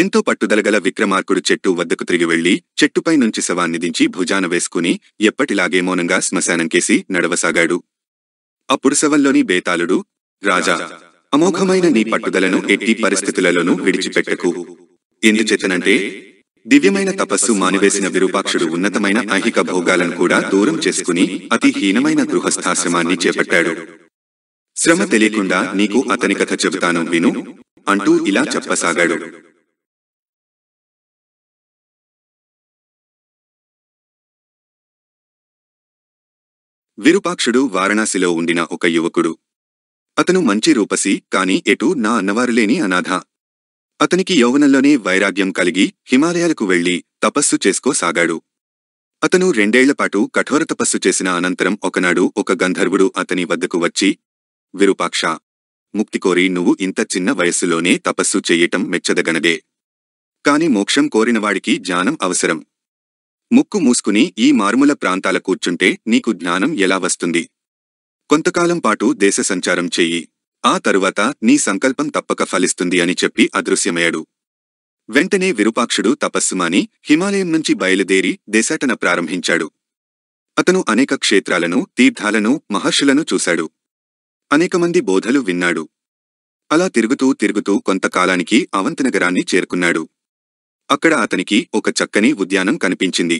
ఎంతో పట్టుదలగల విక్రమార్కుడు చెట్టు వద్దకు తిరిగి వెళ్లి చెట్టుపై నుంచి శవాన్ని దించి భుజాన వేసుకుని ఎప్పటిలాగే మౌనంగా శ్మశానంకేసి నడవసాగాడు అప్పుడు శవంలోని బేతాళుడు రాజా అమోఘమైన నీ పట్టుదలను ఎట్టి పరిస్థితులలోనూ విడిచిపెట్టకు ఎందుచేతనంటే దివ్యమైన తపస్సు మానివేసిన విరూపాక్షుడు ఉన్నతమైన ఐహిక భోగాలను కూడా దూరం చేసుకుని అతి హీనమైన గృహస్థాశ్రమాన్ని చేపట్టాడు శ్రమ తెలియకుండా నీకు అతని కథ చెబుతాను విను అంటూ ఇలా చెప్పసాగాడు విరూపాక్షుడు వారణాసిలో ఉండిన ఒక యువకుడు అతను మంచి రూపసి కాని ఎటూ నా అన్నవారులేని అనాథ అతనికి యౌవనంలోనే వైరాగ్యం కలిగి హిమాలయాలకు వెళ్లి తపస్సు చేసుకోసాగాడు అతను రెండేళ్లపాటు కఠోర తపస్సు చేసిన అనంతరం ఒకనాడు ఒక గంధర్వుడు అతని వద్దకు వచ్చి విరూపాక్ష ముక్తికోరి నువ్వు ఇంత చిన్న వయస్సులోనే తపస్సు చెయ్యటం మెచ్చదగనదే కాని మోక్షం కోరినవాడికి జ్ఞానం అవసరం ముక్కు మూసుకుని ఈ మారుమూల ప్రాంతాల కూర్చుంటే నీకు జ్ఞానం ఎలా వస్తుంది కొంతకాలం పాటు దేశ సంచారం చెయ్యి ఆ తరువాత నీ సంకల్పం తప్పక ఫలిస్తుంది అని చెప్పి అదృశ్యమయ్యాడు వెంటనే విరూపాక్షుడు తపస్సుమాని హిమాలయం నుంచి బయలుదేరి దేశాటన ప్రారంభించాడు అతను అనేక క్షేత్రాలను తీర్థాలను మహర్షులను చూశాడు అనేకమంది బోధలు విన్నాడు అలా తిరుగుతూ తిరుగుతూ కొంతకాలానికి అవంతనగరాన్ని చేరుకున్నాడు అక్కడ అతనికి ఒక చక్కని ఉద్యానం కనిపించింది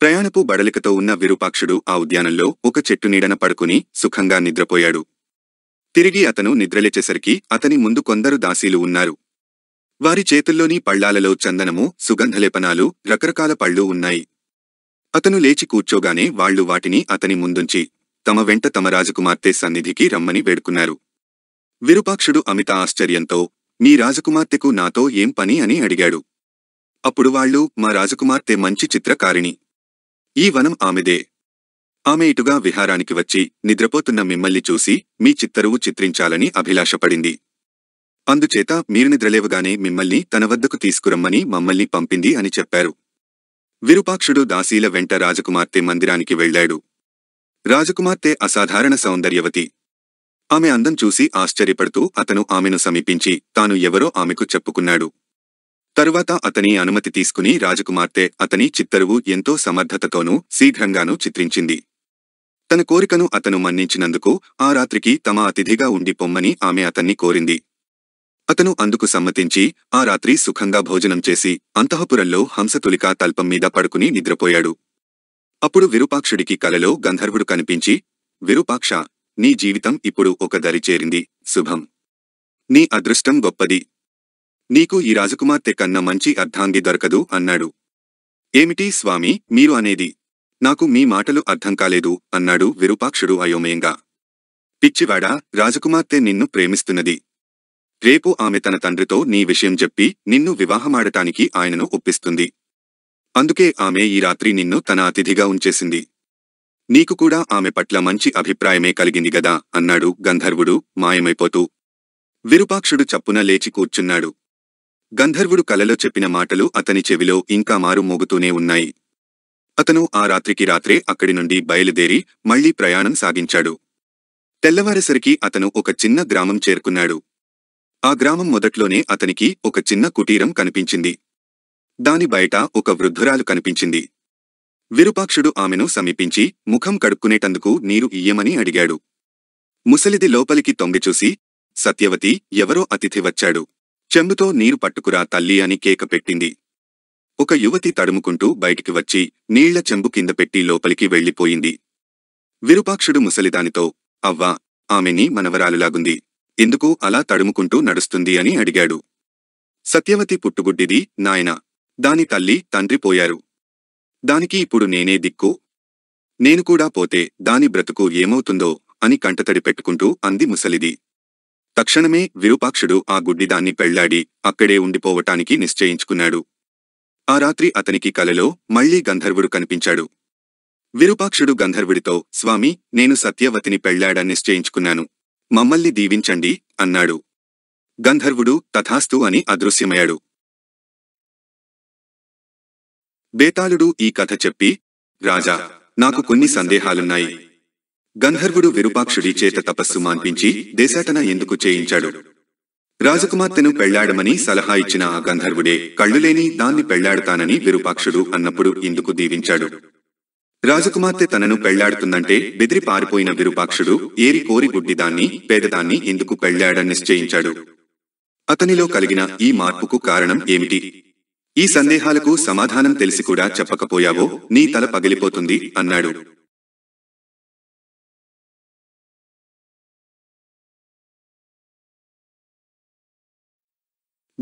ప్రయాణపు బడలికతో ఉన్న విరూపాక్షుడు ఆ ఉద్యానంలో ఒక చెట్టు నీడన పడుకుని సుఖంగా నిద్రపోయాడు తిరిగి అతను నిద్రలేచేసరికి అతని ముందు కొందరు దాసీలు ఉన్నారు వారి చేతుల్లోని పళ్లాలలో చందనము సుగంధలేపనాలు రకరకాల పళ్ళు ఉన్నాయి అతను లేచి కూర్చోగానే వాళ్లు వాటిని అతని ముందుంచి తమ వెంట తమ రాజకుమార్తె సన్నిధికి రమ్మని వేడుకున్నారు విరూపాక్షుడు అమిత ఆశ్చర్యంతో మీ రాజకుమార్తెకు నాతో ఏం పని అని అడిగాడు అప్పుడు వాళ్ళు మా రాజకుమార్తె మంచి చిత్రకారిణి ఈ వనం ఆమెదే ఆమె ఇటుగా విహారానికి వచ్చి నిద్రపోతున్న మిమ్మల్ని చూసి మీ చిత్తరువు చిత్రించాలని అభిలాషపడింది అందుచేత మీరు నిద్రలేవగానే మిమ్మల్ని తన వద్దకు తీసుకురమ్మని మమ్మల్ని పంపింది అని చెప్పారు విరూపాక్షుడు దాసీల వెంట రాజకుమార్తె మందిరానికి వెళ్లాడు రాజకుమార్తె అసాధారణ సౌందర్యవతి ఆమె అందం చూసి ఆశ్చర్యపడుతూ అతను ఆమెను సమీపించి తాను ఎవరో ఆమెకు చెప్పుకున్నాడు తరువాత అతని అనుమతి తీసుకుని రాజకుమార్తె అతని చిత్తరువు ఎంతో సమర్థతతోనూ శీఘ్రంగానూ చిత్రించింది తన కోరికను అతను మన్నించినందుకు ఆ రాత్రికి తమ అతిథిగా పొమ్మని ఆమె అతన్ని కోరింది అతను అందుకు సమ్మతించి ఆ రాత్రి సుఖంగా భోజనం చేసి అంతఃపురంలో హంసతులిక తల్పం మీద పడుకుని నిద్రపోయాడు అప్పుడు విరూపాక్షుడికి కలలో గంధర్వుడు కనిపించి విరూపాక్ష నీ జీవితం ఇప్పుడు ఒక దరి చేరింది శుభం నీ అదృష్టం గొప్పది నీకు ఈ రాజకుమార్తె కన్న మంచి అర్ధాంగి దొరకదు అన్నాడు ఏమిటి స్వామి మీరు అనేది నాకు మీ మాటలు అర్థం కాలేదు అన్నాడు విరూపాక్షుడు అయోమయంగా పిచ్చివాడా రాజకుమార్తె నిన్ను ప్రేమిస్తున్నది రేపు ఆమె తన తండ్రితో నీ విషయం చెప్పి నిన్ను వివాహమాడటానికి ఆయనను ఒప్పిస్తుంది అందుకే ఆమె ఈ రాత్రి నిన్ను తన అతిథిగా ఉంచేసింది నీకు కూడా ఆమె పట్ల మంచి అభిప్రాయమే కలిగింది గదా అన్నాడు గంధర్వుడు మాయమైపోతూ విరూపాక్షుడు చప్పున లేచి కూర్చున్నాడు గంధర్వుడు కలలో చెప్పిన మాటలు అతని చెవిలో ఇంకా మారుమోగుతూనే ఉన్నాయి అతను ఆ రాత్రికి రాత్రే అక్కడి నుండి బయలుదేరి మళ్లీ ప్రయాణం సాగించాడు తెల్లవారేసరికి అతను ఒక చిన్న గ్రామం చేరుకున్నాడు ఆ గ్రామం మొదట్లోనే అతనికి ఒక చిన్న కుటీరం కనిపించింది దాని బయట ఒక వృద్ధురాలు కనిపించింది విరూపాక్షుడు ఆమెను సమీపించి ముఖం కడుక్కునేటందుకు నీరు ఇయ్యమని అడిగాడు ముసలిది లోపలికి తొంగిచూసి సత్యవతి ఎవరో అతిథి వచ్చాడు చెంబుతో నీరు పట్టుకురా తల్లి అని కేక పెట్టింది ఒక యువతి తడుముకుంటూ బయటికి వచ్చి నీళ్ల చెంబు కింద పెట్టి లోపలికి వెళ్లిపోయింది విరూపాక్షుడు ముసలిదానితో అవ్వా ఆమెని మనవరాలులాగుంది ఎందుకు అలా తడుముకుంటూ నడుస్తుంది అని అడిగాడు సత్యవతి పుట్టుగుడ్డిది నాయన దాని తల్లి తండ్రి పోయారు దానికి ఇప్పుడు నేనే దిక్కు నేను కూడా పోతే దాని బ్రతుకు ఏమవుతుందో అని కంటతడి పెట్టుకుంటూ అంది ముసలిది తక్షణమే విరూపాక్షుడు ఆ గుడ్డిదాన్ని పెళ్లాడి అక్కడే ఉండిపోవటానికి నిశ్చయించుకున్నాడు ఆ రాత్రి అతనికి కలలో మళ్లీ గంధర్వుడు కనిపించాడు విరూపాక్షుడు గంధర్వుడితో స్వామి నేను సత్యవతిని పెళ్లాడా నిశ్చయించుకున్నాను మమ్మల్ని దీవించండి అన్నాడు గంధర్వుడు తథాస్తు అని అదృశ్యమయ్యాడు బేతాళుడు ఈ కథ చెప్పి రాజా నాకు కొన్ని సందేహాలున్నాయి గంధర్వుడు విరూపాక్షుడి చేత తపస్సు మాన్పించి దేశాటన ఎందుకు చేయించాడు రాజకుమార్తెను పెళ్లాడమని సలహా ఇచ్చిన ఆ గంధర్వుడే కళ్ళులేని దాన్ని పెళ్లాడుతానని విరూపాక్షుడు అన్నప్పుడు ఇందుకు దీవించాడు రాజకుమార్తె తనను పెళ్లాడుతుందంటే బెదిరి పారిపోయిన విరూపాక్షుడు ఏరి కోరి గుడ్డిదాన్ని పేదదాన్ని ఎందుకు పెళ్లాడని నిశ్చయించాడు అతనిలో కలిగిన ఈ మార్పుకు కారణం ఏమిటి ఈ సందేహాలకు సమాధానం తెలిసి కూడా చెప్పకపోయావో నీ తల పగిలిపోతుంది అన్నాడు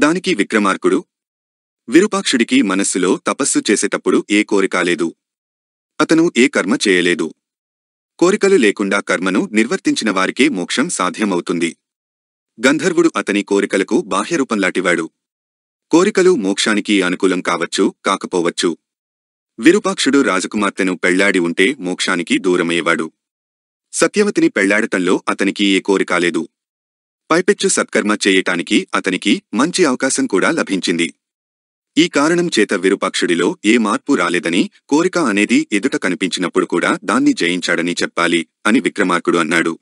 దానికి విక్రమార్కుడు విరూపాక్షుడికి మనస్సులో తపస్సు చేసేటప్పుడు ఏ కోరిక లేదు అతను ఏ కర్మ చేయలేదు కోరికలు లేకుండా కర్మను నిర్వర్తించిన వారికే మోక్షం సాధ్యమవుతుంది గంధర్వుడు అతని కోరికలకు బాహ్యరూపంలాటివాడు కోరికలు మోక్షానికి అనుకూలం కావచ్చు కాకపోవచ్చు విరూపాక్షుడు రాజకుమార్తెను పెళ్లాడి ఉంటే మోక్షానికి దూరమయ్యేవాడు సత్యవతిని పెళ్లాడటంలో అతనికి ఏ కోరికాలేదు పైపెచ్చు సత్కర్మ చేయటానికి అతనికి మంచి అవకాశం కూడా లభించింది ఈ కారణం చేత విరుపక్షుడిలో ఏ మార్పు రాలేదని కోరిక అనేది ఎదుట కనిపించినప్పుడు కూడా దాన్ని జయించాడని చెప్పాలి అని విక్రమార్కుడు అన్నాడు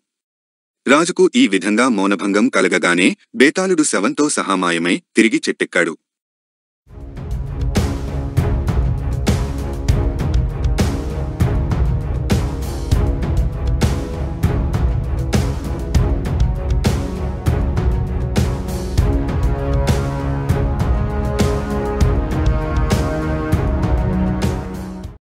రాజుకు ఈ విధంగా మౌనభంగం కలగగానే బేతాళుడు శవంతో సహామాయమై తిరిగి చెట్టెక్కాడు